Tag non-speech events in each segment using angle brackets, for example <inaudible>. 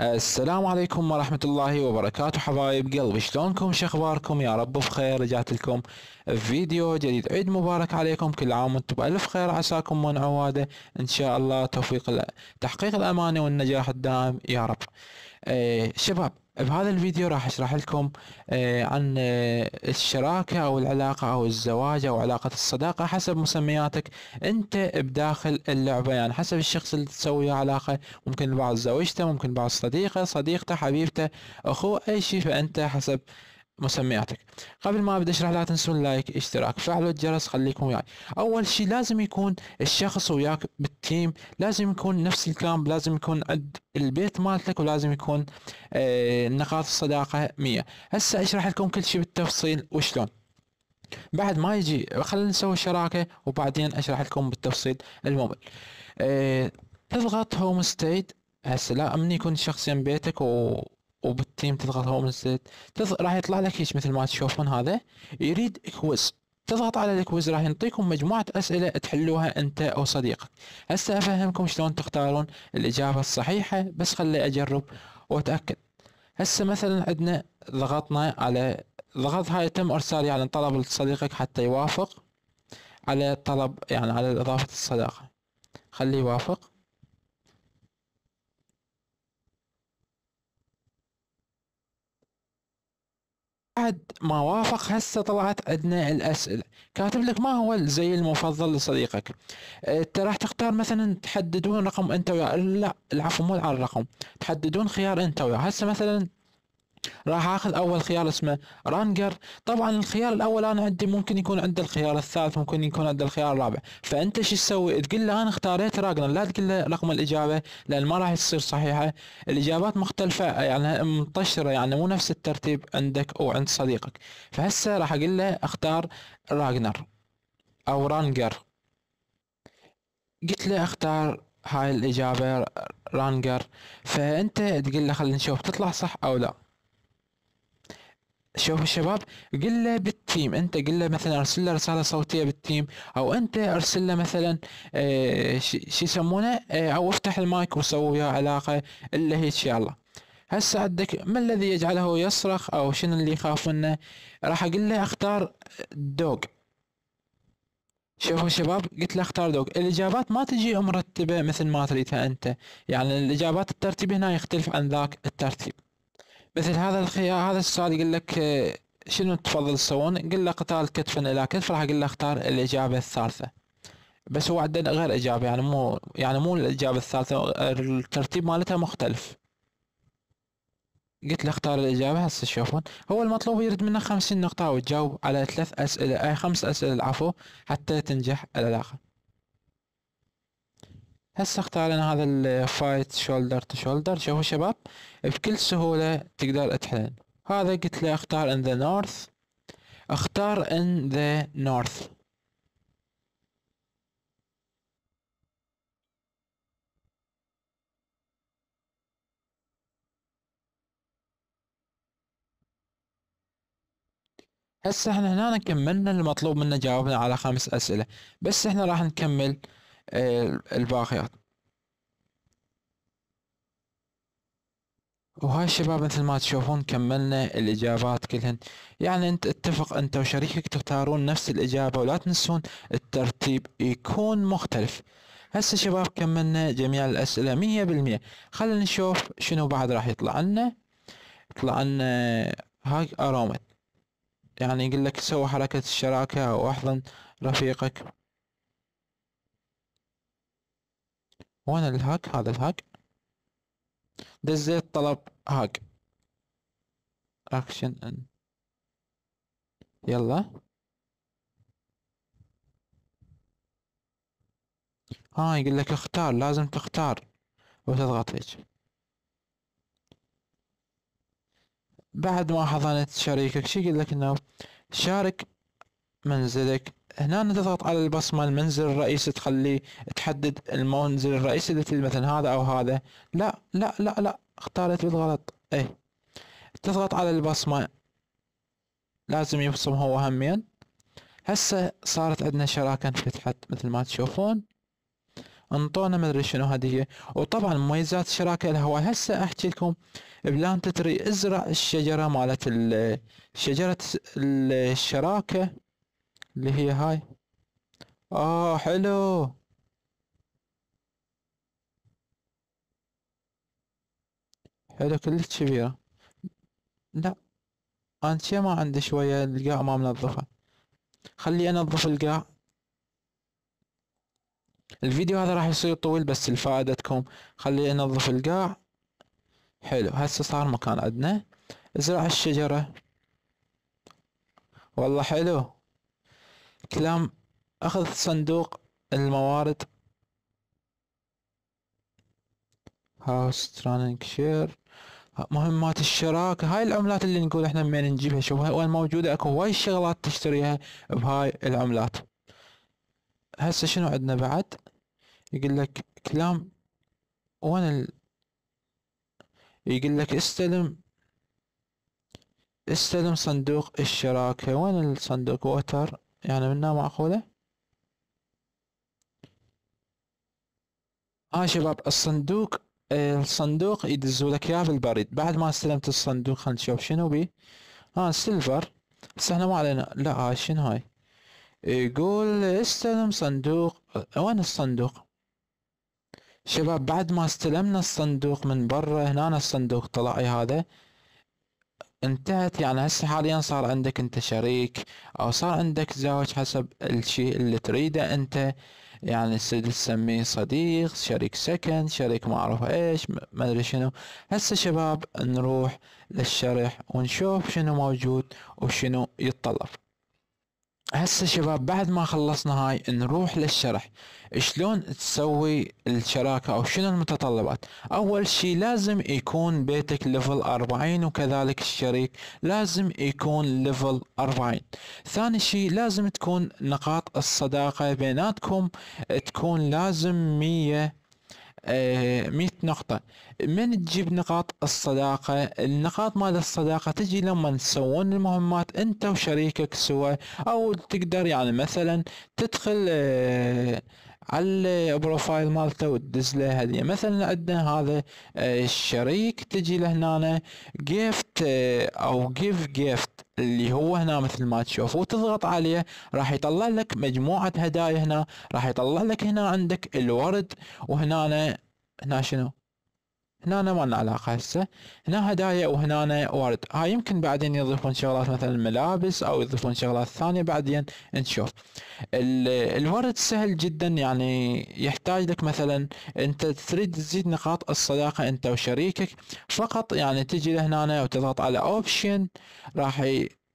السلام عليكم ورحمة الله وبركاته حبايب قلبي شلونكم شخباركم يا رب بخير رجعت لكم فيديو جديد عيد مبارك عليكم كل عام وانتم بألف خير عساكم من عواده ان شاء الله توفيق تحقيق الأمانة والنجاح الدائم يا رب إيه، شباب بهذا الفيديو راح اشرح لكم آه، عن آه، الشراكة او العلاقة او الزواج او علاقة الصداقة حسب مسمياتك انت بداخل اللعبة يعني حسب الشخص اللي تسوي علاقة ممكن بعض زوجته ممكن بعض صديقه صديقته حبيبته اخوه اي شيء فانت حسب مسمياتك قبل ما ابدا اشرح لا تنسون لايك اشتراك فعلوا الجرس خليكم وياي اول شيء لازم يكون الشخص وياك بالتيم لازم يكون نفس الكلام لازم يكون عند البيت مالتك ولازم يكون آه، نقاط الصداقه 100 هسه اشرح لكم كل شيء بالتفصيل وشلون بعد ما يجي خلينا نسوي شراكه وبعدين اشرح لكم بالتفصيل الموبايل آه، تضغط هوم ستيت هسه لا امني يكون شخصيا بيتك و وبالتيم تضغط هوم انسلت تض... راح يطلع لك هيك مثل ما تشوفون هذا يريد كويز تضغط على الكويز راح ينطيكم مجموعة أسئلة تحلوها أنت أو صديقك هسه أفهمكم شلون تختارون الإجابة الصحيحة بس خلي أجرب وأتأكد هسه مثلا عندنا ضغطنا على ضغط هاي تم إرسال يعني طلب لصديقك حتى يوافق على طلب يعني على إضافة الصداقة خليه يوافق بعد ما وافق هسه طلعت عندنا الاسئله كاتب لك ما هو الزي المفضل لصديقك آه، انت راح تختار مثلا تحددون رقم انت وياه لا العفو مو على الرقم تحددون خيار انت ويا هسه مثلا راح اخذ اول خيار اسمه رانجر طبعا الخيار الاول انا عندي ممكن يكون عند الخيار الثالث ممكن يكون عند الخيار الرابع فانت شو تسوي تقول له انا اختاريت راجنر لا تقول له رقم الاجابه لان ما راح تصير صحيحه الاجابات مختلفه يعني منتشره يعني مو نفس الترتيب عندك او عند صديقك فهسه راح اقول له اختار راجنر او رانجر قلت له اختار هاي الاجابه رانجر فانت تقول له خلينا نشوف تطلع صح او لا شوف الشباب قل له بالتيم انت قل له مثلا ارسل له رساله صوتيه بالتيم او انت ارسل له مثلا اه شو يسمونه اه او افتح المايك وسوي وياه علاقه الا هيك يلا هسه عندك ما الذي يجعله يصرخ او شنو اللي يخاف منه راح اقول له اختار دوغ شوفوا شباب قلت له اختار دوغ الاجابات ما تجي مرتبه مثل ما تريدها انت يعني الاجابات الترتيب هنا يختلف عن ذاك الترتيب مثل هذا الخيار هذا السؤال يقول لك آه، شنو تفضل تسوون قل له قتال كتفا الى كتف راح اقول له اختار الاجابه الثالثه بس هو عندنا غير اجابه يعني مو يعني مو الاجابه الثالثه الترتيب مالتها مختلف قلت له اختار الإجابة هسه شوفون هو المطلوب يرد منك خمسين نقطة وتجاوب على ثلاث أسئلة أي خمس أسئلة العفو حتى تنجح العلاقة هسه اختارنا هذا الفايت شولدر تو شولدر شوفوا شباب بكل سهولة تقدر اتحلن هذا قلت له اختار ان ذا نورث اختار ان ذا نورث هسه احنا هنا كملنا المطلوب منا جاوبنا على خمس اسئلة بس احنا راح نكمل الباقيات وهاي الشباب مثل ما تشوفون كملنا الإجابات كلهن يعني أنت اتفق أنت وشريكك تختارون نفس الإجابة ولا تنسون الترتيب يكون مختلف هسه شباب كملنا جميع الأسئلة مية بالمية خلينا نشوف شنو بعد راح يطلع لنا يطلع لنا هاي أرومت يعني يقول لك سوي حركة الشراكة أو أحضن رفيقك وين الهاك هذا الهاك دزيت طلب هاك اكشن ان يلا ها يقول لك اختار لازم تختار وتضغط هيك بعد ما حضنت شريكك شي يقول لك انه شارك منزلك هنا تضغط على البصمة المنزل الرئيسي تخلي تحدد المنزل الرئيسي اللي مثلا هذا او هذا لا لا لا لا اختارت بالغلط ايه تضغط على البصمة لازم يبصم هو همين هسه صارت عندنا شراكة انفتحت مثل ما تشوفون انطونا مدري شنو هدية وطبعا مميزات الشراكة الهواء هواي هسه احكي لكم بلان تتري ازرع الشجرة مالت الشجرة الشراكة اللي هي هاي اه حلو حلو كلش كبيرة لا انا شي ما عندي شوية القاع ما منظفة خلي انظف القاع الفيديو هذا راح يصير طويل بس الفائدة تكون خلي انظف القاع حلو هسه صار مكان عندنا ازرع الشجرة والله حلو كلام أخذ صندوق الموارد هاوس ترانك شير مهمات الشراكة هاي العملات اللي نقول احنا من نجيبها شوف وين موجودة اكو هواي شغلات تشتريها بهاي العملات هسه شنو عندنا بعد يقول لك كلام وين ال... يقول لك استلم استلم صندوق الشراكة وين الصندوق ووتر يعني منها معقولة ها آه شباب الصندوق الصندوق يدزولك لك اياه بالبريد بعد ما استلمت الصندوق خلنا نشوف شنو بيه ها آه سيلفر بس احنا ما علينا لا آه شنو هاي يقول استلم صندوق وين الصندوق شباب بعد ما استلمنا الصندوق من برا هنا الصندوق طلع هذا انتهت يعني هسه حاليا صار عندك انت شريك او صار عندك زوج حسب الشيء اللي تريده انت يعني تسميه صديق شريك سكن شريك ما اعرف ايش ما ادري شنو هسه شباب نروح للشرح ونشوف شنو موجود وشنو يتطلب هسه شباب بعد ما خلصنا هاي نروح للشرح شلون تسوي الشراكة او شنو المتطلبات اول شي لازم يكون بيتك ليفل 40 وكذلك الشريك لازم يكون ليفل 40 ثاني شي لازم تكون نقاط الصداقة بيناتكم تكون لازم مية آه، مئة نقطة من تجيب نقاط الصداقة النقاط مال الصداقة تجي لما تسوون المهمات انت وشريكك سوا او تقدر يعني مثلا تدخل آه، على البروفايل مالته وتدز له هديه مثلا عندنا هذا آه، الشريك تجي لهنا جيفت آه، او جيف جيفت اللي هو هنا مثل ما تشوف وتضغط عليه راح يطلع لك مجموعه هدايا هنا راح يطلع لك هنا عندك الورد وهنا هنا شنو هنا ما لنا علاقة هسه هنا هدايا وهنا ورد هاي يمكن بعدين يضيفون شغلات مثلا ملابس او يضيفون شغلات ثانية بعدين نشوف الورد سهل جدا يعني يحتاج لك مثلا انت تريد تزيد نقاط الصداقة انت وشريكك فقط يعني تجي لهنا وتضغط على اوبشن راح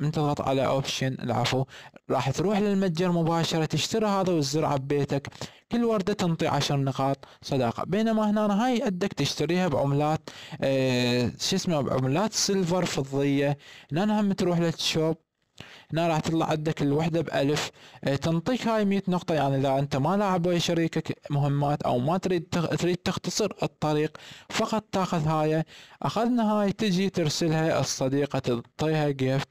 من تضغط على اوبشن العفو راح تروح للمتجر مباشرة تشتري هذا وتزرعه ببيتك كل وردة تنطي عشر نقاط صداقة بينما هنا هاي عندك تشتريها بعملات آه، شو اسمه بعملات سيلفر فضية هنا هم تروح للشوب هنا راح تطلع عندك الوحدة بألف اه تنطيك هاي مية نقطة يعني إذا أنت ما لاعب ويا شريكك مهمات أو ما تريد تغ... تريد تختصر الطريق فقط تاخذ هاي أخذنا هاي تجي ترسلها الصديقة تعطيها جيفت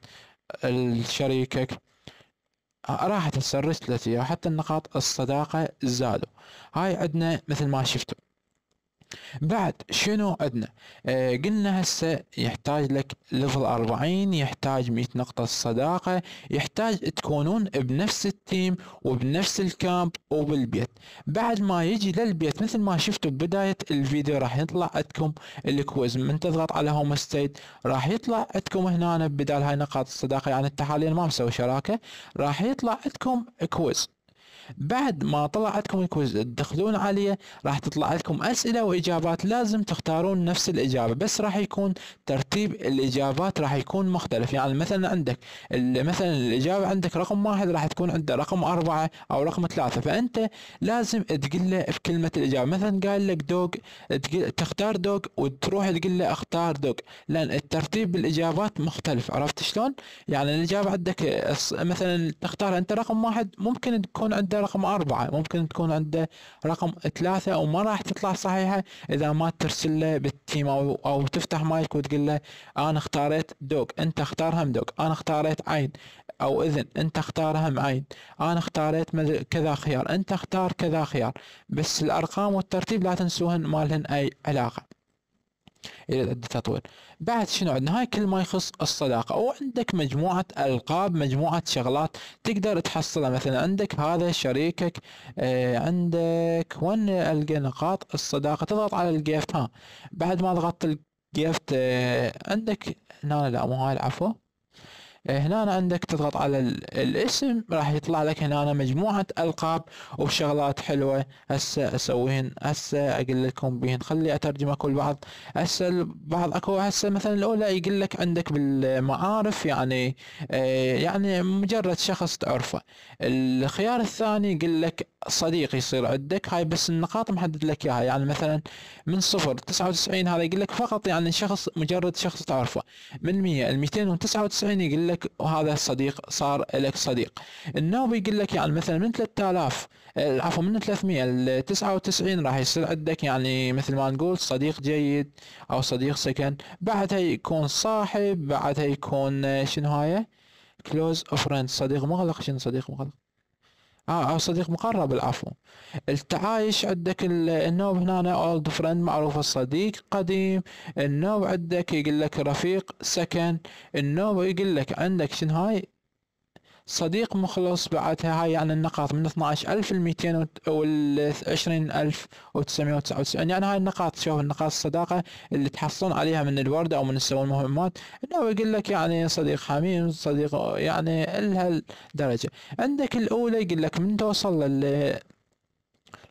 لشريكك راحت هسه الرسلة وحتى النقاط الصداقة زادوا هاي عندنا مثل ما شفتوا بعد شنو عندنا آه قلنا هسه يحتاج لك ليفل 40 يحتاج 100 نقطة صداقة يحتاج تكونون بنفس التيم وبنفس الكامب وبالبيت بعد ما يجي للبيت مثل ما شفتوا ببداية الفيديو راح يطلع عندكم الكويز من تضغط على هوم ستيت راح يطلع عندكم هنا بدال هاي نقاط الصداقة يعني انت حاليا ما مسوي شراكة راح يطلع عندكم كويز بعد ما طلع عندكم الكويز تدخلون عليه راح تطلع لكم اسئله واجابات لازم تختارون نفس الاجابه بس راح يكون ترتيب الاجابات راح يكون مختلف يعني مثلا عندك مثلا الاجابه عندك رقم واحد راح تكون عنده رقم اربعه او رقم ثلاثه فانت لازم تقول له بكلمه الاجابه مثلا قال لك دوغ تختار دوغ وتروح تقول له اختار دوغ لان الترتيب بالاجابات مختلف عرفت شلون؟ يعني الاجابه عندك مثلا تختار انت رقم واحد ممكن تكون عنده عنده رقم أربعة ممكن تكون عنده رقم ثلاثة وما راح تطلع صحيحة إذا ما ترسل له بالتيم أو, أو تفتح مايك وتقول له أنا اختاريت دوك أنت اختار هم دوك أنا اختاريت عين او اذن انت اختار هم عين انا اختاريت كذا خيار انت اختار كذا خيار بس الارقام والترتيب لا تنسوهن ما لهن اي علاقه الى عدة تطوير بعد شنو عندنا هاي كل ما يخص الصداقة وعندك مجموعة ألقاب مجموعة شغلات تقدر تحصلها مثلا عندك هذا شريكك آه عندك وين ألقى نقاط الصداقة تضغط على الجيفت ها بعد ما ضغطت الجيفت آه عندك هنا لا مو هاي العفو هنا عندك تضغط على الاسم راح يطلع لك هنا مجموعة القاب وشغلات حلوة هسه اسويهن هسه اقول لكم بهن خلي اترجمه كل بعض هسه البعض اكو هسه مثلا الاولى يقول لك عندك بالمعارف يعني آه، يعني مجرد شخص تعرفه الخيار الثاني يقول لك صديق يصير عندك هاي بس النقاط محدد لك اياها يعني مثلا من صفر تسعة وتسعين هذا يقول لك فقط يعني شخص مجرد شخص تعرفه من مية الميتين وتسعة وتسعين يقول لك لك وهذا الصديق صار لك صديق النووي يقول لك يعني مثلا من 3000 عفوا من 300 ل 99 راح يصير عندك يعني مثل ما نقول صديق جيد او صديق سكن بعدها يكون صاحب بعدها يكون شنو هاي كلوز فريند صديق مغلق شنو صديق مغلق اه او صديق مقرب العفو التعايش عندك النوب هنا اولد فريند معروف الصديق قديم النوب عندك يقول لك رفيق سكن النوب يقول لك عندك شنو هاي صديق مخلص بعتها هاي يعني النقاط من وتسعمية وال 20999 يعني هاي النقاط شوف النقاط الصداقة اللي تحصلون عليها من الوردة او من تسوون مهمات انه يقول لك يعني صديق حميم صديق يعني لهالدرجة عندك الاولى يقول لك من توصل لل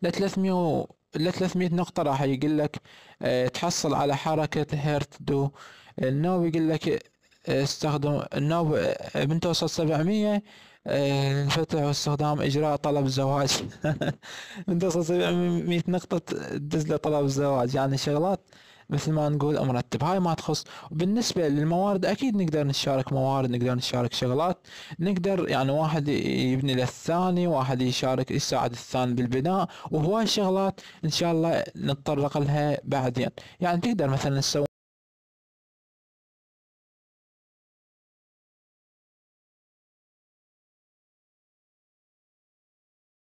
ل 300 ل 300 نقطة راح يقول لك آه، تحصل على حركة هيرت دو النوم يقول لك استخدم النوب من توصل 700 الفتح آه، واستخدام اجراء طلب الزواج <laughs> من توصل 700 نقطة تدز طلب الزواج يعني شغلات مثل ما نقول مرتب هاي ما تخص بالنسبة للموارد اكيد نقدر نشارك موارد نقدر نشارك شغلات نقدر يعني واحد يبني للثاني واحد يشارك يساعد الثاني بالبناء وهواي شغلات ان شاء الله نتطرق لها بعدين يعني تقدر مثلا تسوي